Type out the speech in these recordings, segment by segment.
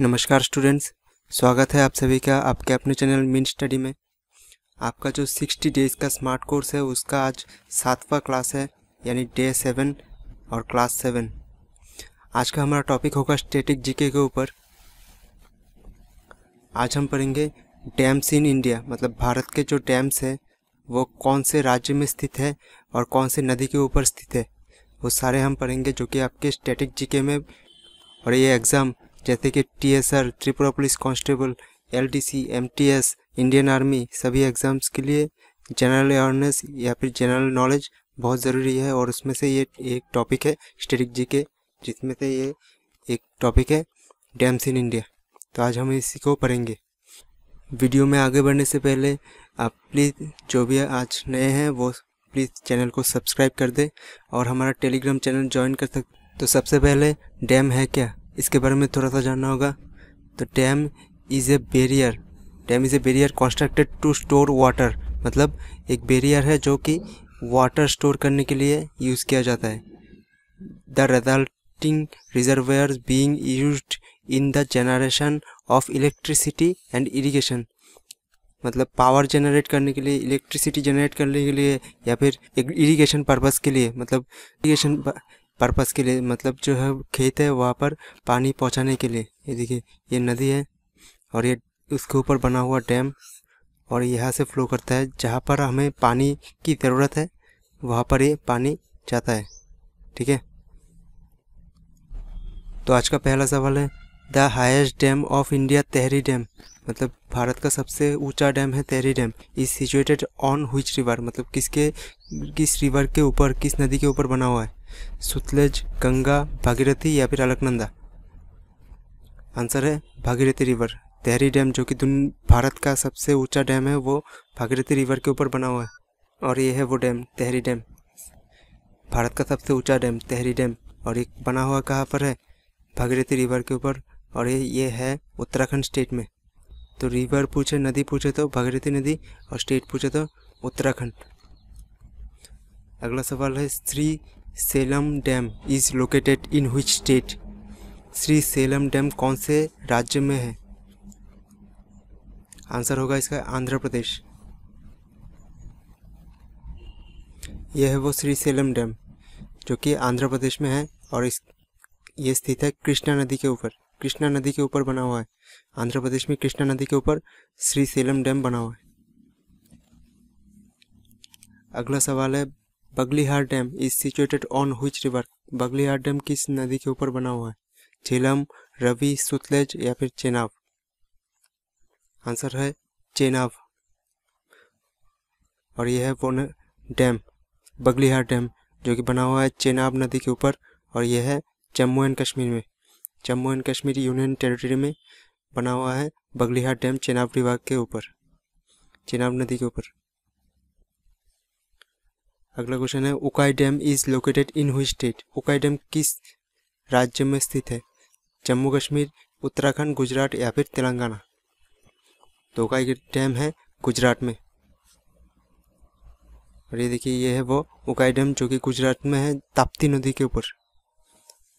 नमस्कार स्टूडेंट्स स्वागत है आप सभी का आपके अपने चैनल मिन स्टडी में आपका जो सिक्सटी डेज का स्मार्ट कोर्स है उसका आज सातवां क्लास है यानी डे सेवन और क्लास सेवन आज का हमारा टॉपिक होगा स्टेटिक जीके के ऊपर आज हम पढ़ेंगे डैम्स इन इंडिया मतलब भारत के जो डैम्स हैं वो कौन से राज्य में स्थित है और कौन से नदी के ऊपर स्थित है वो सारे हम पढ़ेंगे जो कि आपके स्टेटिक जी में और ये एग्ज़ाम जैसे कि TSR Tripura police constable LDC MTS Indian army सभी एग्ज़ाम्स के लिए जनरल अवेयरनेस या फिर जनरल नॉलेज बहुत ज़रूरी है और उसमें से ये एक टॉपिक है स्टेटिक जी के जिसमें से ये एक टॉपिक है डैम्स इन इंडिया तो आज हम इसी को पढ़ेंगे वीडियो में आगे बढ़ने से पहले आप प्लीज़ जो भी आज नए हैं वो प्लीज़ चैनल को सब्सक्राइब कर दें और हमारा टेलीग्राम चैनल ज्वाइन कर सकते तो सबसे पहले डैम है क्या इसके बारे में थोड़ा सा जानना होगा तो dam is a barrier dam is a barrier constructed to store water मतलब एक बेरियर है जो कि वाटर स्टोर करने के लिए यूज़ किया जाता है the resulting reservoir being use in the generation of electricity and irrigation मतलब पावर जनरेट करने के लिए इलेक्ट्रिसिटी जनरेट करने के लिए या फिर इरीगेशन पर्पज़ के लिए मतलब इरीगेशन पर्पस के लिए मतलब जो है खेत है वहाँ पर पानी पहुँचाने के लिए ये देखिए ये नदी है और ये उसके ऊपर बना हुआ डैम और यहाँ से फ्लो करता है जहाँ पर हमें पानी की ज़रूरत है वहाँ पर ये पानी जाता है ठीक है तो आज का पहला सवाल है the highest dam of India Tehri dam मतलब भारत का सबसे ऊंचा डैम है Tehri dam is situated on which river मतलब किसके किस रिवर के ऊपर किस नदी के ऊपर बना हुआ है सुतलेज गंगा भागीरथी या फिर अलकनंदा आंसर है भागीरथी रिवर तेहरी डैम जो कि दुन भारत का सबसे ऊंचा डैम है वो भागीरथी रिवर के ऊपर बना हुआ है और ये है वो डैम तेहरी डैम भारत का सबसे ऊंचा डैम तेहरी डैम और एक बना हुआ कहाँ पर है भागीरथी रिवर के ऊपर और ये ये है उत्तराखंड स्टेट में तो रिवर पूछे नदी पूछे तो भागीरथी नदी और स्टेट पूछे तो उत्तराखंड अगला सवाल है Srisailam dam is located in which state Srisailam dam कौन से राज्य में है आंसर होगा इसका आंध्र प्रदेश यह है वो श्री सेलम डैम जो कि आंध्र प्रदेश में है और इस ये स्थित है कृष्णा नदी के ऊपर कृष्णा नदी के ऊपर बना हुआ है आंध्र प्रदेश में कृष्णा नदी के ऊपर श्री सेलम डैम बना हुआ है अगला सवाल है Baglihar dam is situated on which river Baglihar dam किस नदी के ऊपर बना हुआ है झेलम रवि सुतलेज या फिर चेनाब आंसर है चेनाब और यह है बोन डैम बगलीहार डैम जो कि बना हुआ है चेनाब नदी के ऊपर और यह है जम्मू एंड कश्मीर में Jammu and Kashmir union territory में बना हुआ है बगलीहार डैम चेनाब विभाग के ऊपर चेनाब नदी के ऊपर अगला क्वेश्चन है Ukai dam is located in which state उकाई dam किस राज्य में स्थित है जम्मू कश्मीर उत्तराखंड गुजरात या फिर तेलंगाना तो उकाई डैम है गुजरात में और ये देखिए ये है वो उकाई डैम जो कि गुजरात में है ताप्ती नदी के ऊपर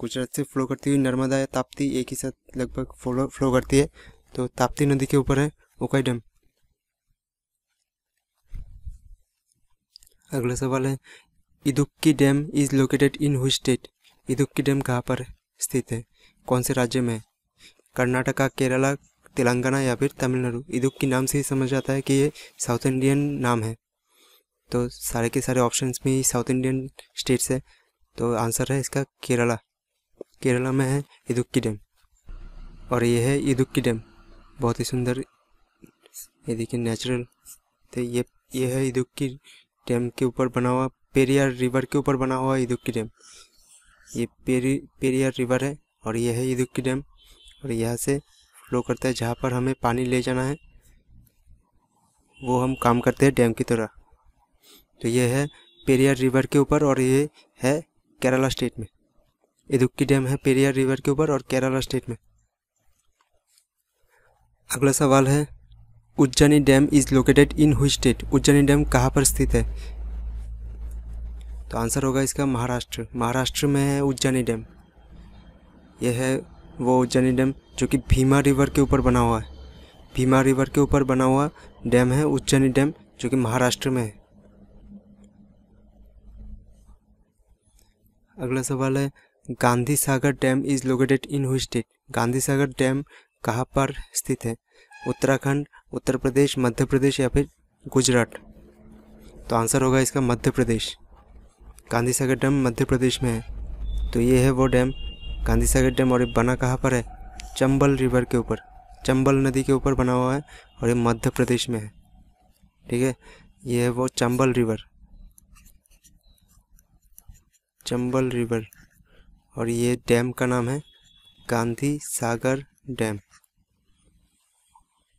गुजरात से फ्लो करती हुई नर्मदा या ताप्ती एक ही साथ लगभग फ्लो फ्लो करती है तो ताप्ती नदी के ऊपर है उकाई डैम अगला सवाल है Idukki dam is located in which state Idukki dam कहाँ पर स्थित है कौन से राज्य में कर्नाटका केरला तेलंगाना या फिर तमिलनाडु इदुक्की नाम से ही समझ आता है कि ये साउथ इंडियन नाम है तो सारे के सारे ऑप्शंस में साउथ इंडियन स्टेट्स है तो आंसर है इसका केरला केरला में है इदुक्की डैम और ये है इदुक्की डैम बहुत ही सुंदर ये देखिए नेचुरल तो ये ये है इदुक्की डैम के ऊपर बना हुआ पेरियार रिवर के ऊपर बना हुआ इदुक्की डैम ये पेरी पेरियार रिवर है और यह है इदुक्की डैम और यहाँ से फ्लो करता है जहाँ पर हमें पानी ले जाना है वो हम काम करते हैं डैम की तरह तो यह है पेरियार रिवर के ऊपर और ये है केरला स्टेट में इदुक्की डैम है पेरियार रिवर के ऊपर और केरला स्टेट में अगला सवाल है Ujjaini dam is located in which state Ujjaini dam कहाँ पर स्थित है तो आंसर होगा इसका महाराष्ट्र महाराष्ट्र में है उज्जैनी डैम यह है वो उज्जैनी डैम जो कि भीमा रिवर के ऊपर बना हुआ है भीमा रिवर के ऊपर बना हुआ डैम है उज्जैनी डैम जो कि महाराष्ट्र में है अगला सवाल है Gandhi Sagar dam is located in which state Gandhi Sagar dam कहाँ पर स्थित है उत्तराखंड उत्तर प्रदेश मध्य प्रदेश या फिर गुजरात तो आंसर होगा इसका मध्य प्रदेश गांधी सागर डैम मध्य प्रदेश में है तो ये है वो डैम गांधी सागर डैम और ये बना कहाँ पर है चंबल रिवर के ऊपर चंबल नदी के ऊपर बना हुआ है और ये मध्य प्रदेश में है ठीक है ये है वो चंबल रिवर चंबल रिवर और ये डैम का नाम है गांधी सागर डैम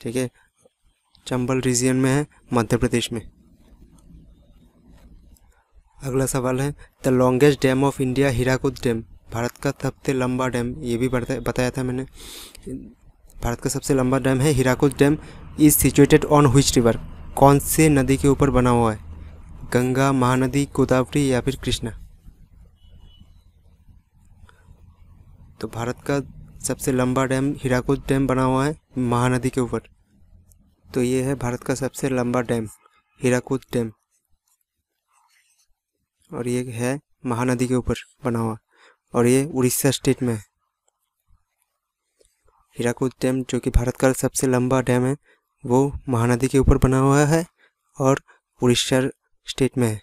ठीक है चंबल रीजन में है मध्य प्रदेश में अगला सवाल है the longest dam of India Hirakud dam भारत का सबसे लंबा डैम ये भी बताया था मैंने भारत का सबसे लंबा डैम है Hirakud dam is situated on which river कौन से नदी के ऊपर बना हुआ है गंगा महानदी गोदावरी या फिर कृष्णा तो भारत का सबसे लंबा डैम हीराकुद डैम बना हुआ है महानदी के ऊपर तो ये है भारत का सबसे लंबा डैम हीराकूद डैम और ये है महानदी के ऊपर बना हुआ और ये उड़ीसा स्टेट में है हीराकूद डैम जो कि भारत का सबसे लंबा डैम है वो महानदी के ऊपर बना हुआ है और उड़ीसा स्टेट में है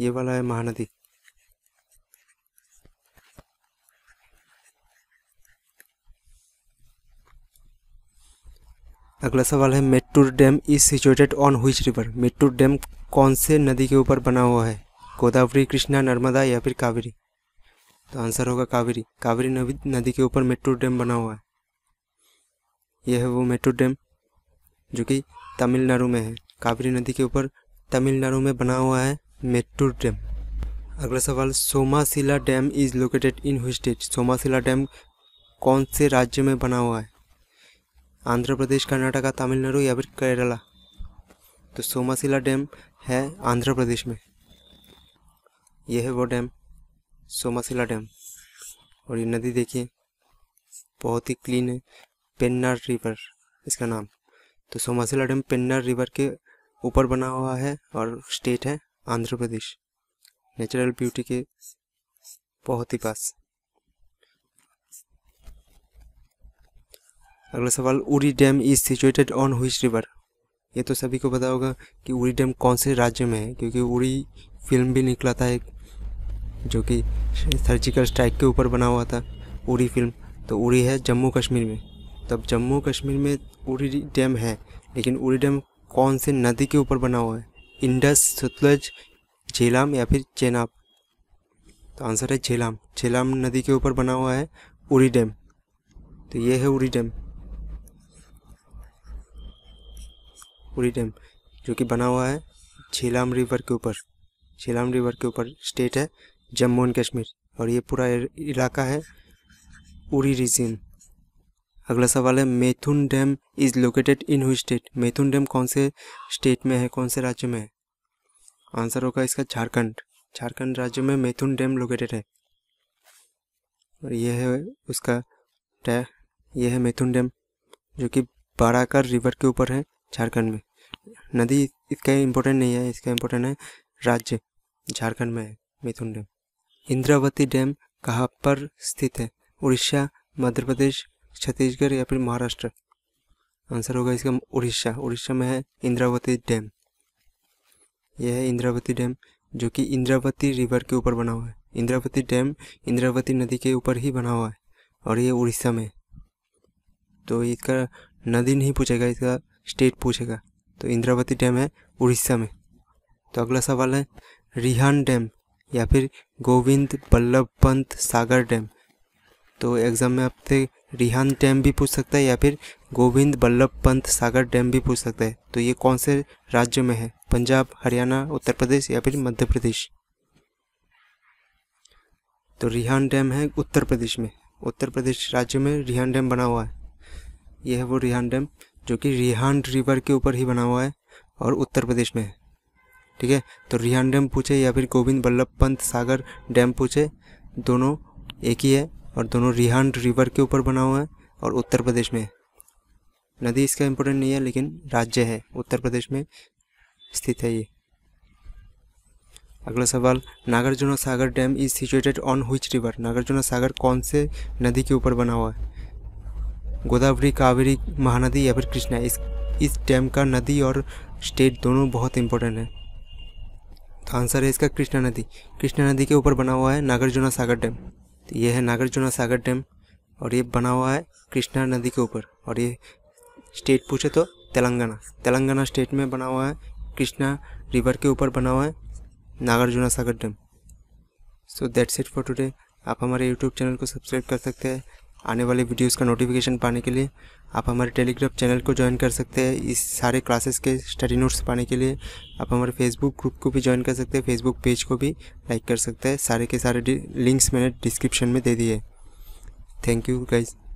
ये वाला है महानदी अगला सवाल है Mettur dam is situated on which river Mettur dam कौन से नदी के ऊपर बना हुआ है गोदावरी कृष्णा नर्मदा या फिर कावेरी तो आंसर होगा कावेरी कावेरी नदी के ऊपर मेट्टूर डैम बना हुआ है यह है वो मेट्टूर डैम जो कि तमिलनाडु में है कावेरी नदी के ऊपर तमिलनाडु में बना हुआ है मेट्टूर डैम अगला सवाल Somasila dam is located in which state सोमाशिला dam कौन से राज्य में बना हुआ है आंध्र प्रदेश कर्नाटका तमिलनाडु या फिर केरला तो सोमाशिला डैम है आंध्र प्रदेश में यह है वो डैम सोमाशिला डैम और ये नदी देखिए बहुत ही क्लीन है पेन्नार रिवर इसका नाम तो सोमाशिला डैम पेन्नार रिवर के ऊपर बना हुआ है और स्टेट है आंध्र प्रदेश नेचुरल ब्यूटी के बहुत ही पास अगला सवाल Uri dam is situated on which river ये तो सभी को पता होगा कि उरी डैम कौन से राज्य में है क्योंकि उरी फिल्म भी निकला था एक जो कि सर्जिकल स्ट्राइक के ऊपर बना हुआ था उरी फिल्म तो उरी है जम्मू कश्मीर में तब तो जम्मू कश्मीर में उरी डैम है लेकिन उरी डैम कौन से नदी के ऊपर बना हुआ है इंडस सतलज झेलाम या फिर चेनाब तो आंसर है झेलाम झेलाम नदी के ऊपर बना हुआ है उरी डैम तो ये है उरी डैम उरी डैम जो कि बना हुआ है झीलाम रिवर के ऊपर झीलाम रिवर के ऊपर स्टेट है जम्मू एंड कश्मीर और ये पूरा इलाका है उरी रीजन अगला सवाल है मैथुन dam is located in which state मैथुन डैम कौन से स्टेट में है कौन से राज्य में है आंसर होगा इसका झारखंड झारखंड राज्य में मैथुन डैम लोकेटेड है और यह है उसका यह है मैथुन डैम जो कि बाराकर रिवर के ऊपर है झारखंड में नदी इसका इम्पोर्टेंट नहीं है इसका इम्पोर्टेंट है राज्य झारखंड में है मिथुन डैम इंद्रावती डैम कहाँ पर स्थित है उड़ीसा मध्य प्रदेश छत्तीसगढ़ या फिर महाराष्ट्र आंसर होगा इसका उड़ीसा उड़ीसा में है इंद्रावती डैम यह है इंद्रावती डैम जो कि इंद्रावती रिवर के ऊपर बना हुआ है इंद्रावती डैम इंद्रावती नदी के ऊपर ही बना हुआ है और ये उड़ीसा में तो इसका नदी नहीं पूछेगा इसका स्टेट पूछेगा तो इंद्रावती डैम है उड़ीसा में तो अगला सवाल है रिहान डैम या फिर गोविंद बल्लभ पंत सागर डैम तो एग्ज़ाम में आपसे रिहान डैम भी पूछ सकता है या फिर गोविंद बल्लभ पंत सागर डैम भी पूछ सकता है तो ये कौन से राज्य में है पंजाब हरियाणा उत्तर प्रदेश या फिर मध्य प्रदेश तो रिहान डैम है उत्तर प्रदेश में उत्तर प्रदेश राज्य में रिहान डैम बना हुआ है यह है वो रिहान डैम जो कि रिहान रिवर के ऊपर ही बना हुआ है और उत्तर प्रदेश में है ठीक है तो रिहान डैम पूछे या फिर गोविंद वल्लभ पंत सागर डैम पूछे दोनों एक ही है और दोनों रिहान रिवर के ऊपर बना हुआ है और उत्तर प्रदेश में है नदी इसका इम्पोर्टेंट नहीं है लेकिन राज्य है उत्तर प्रदेश में स्थित है ये अगला सवाल Nagarjuna Sagar dam is situated on which river Nagarjuna Sagar कौन से नदी के ऊपर बना हुआ है गोदावरी कावेरी महानदी या फिर कृष्णा इस इस डैम का नदी और स्टेट दोनों बहुत इंपॉर्टेंट है तो आंसर है इसका कृष्णा नदी कृष्णा नदी के ऊपर बना हुआ है नागार्जुना सागर डैम तो ये है नागार्जुना सागर डैम और ये बना हुआ है कृष्णा नदी के ऊपर और ये स्टेट पूछे तो तेलंगाना तेलंगाना स्टेट में बना हुआ है कृष्णा रिवर के ऊपर बना हुआ है Nagarjuna Sagar dam so that's it for today आप हमारे यूट्यूब चैनल को सब्सक्राइब कर सकते हैं आने वाले वीडियोस का नोटिफिकेशन पाने के लिए आप हमारे टेलीग्राम चैनल को ज्वाइन कर सकते हैं इस सारे क्लासेस के स्टडी नोट्स पाने के लिए आप हमारे फेसबुक ग्रुप को भी ज्वाइन कर सकते हैं फेसबुक पेज को भी लाइक कर सकते हैं सारे के सारे लिंक्स मैंने डिस्क्रिप्शन में दे दिए थैंक यू गाइज़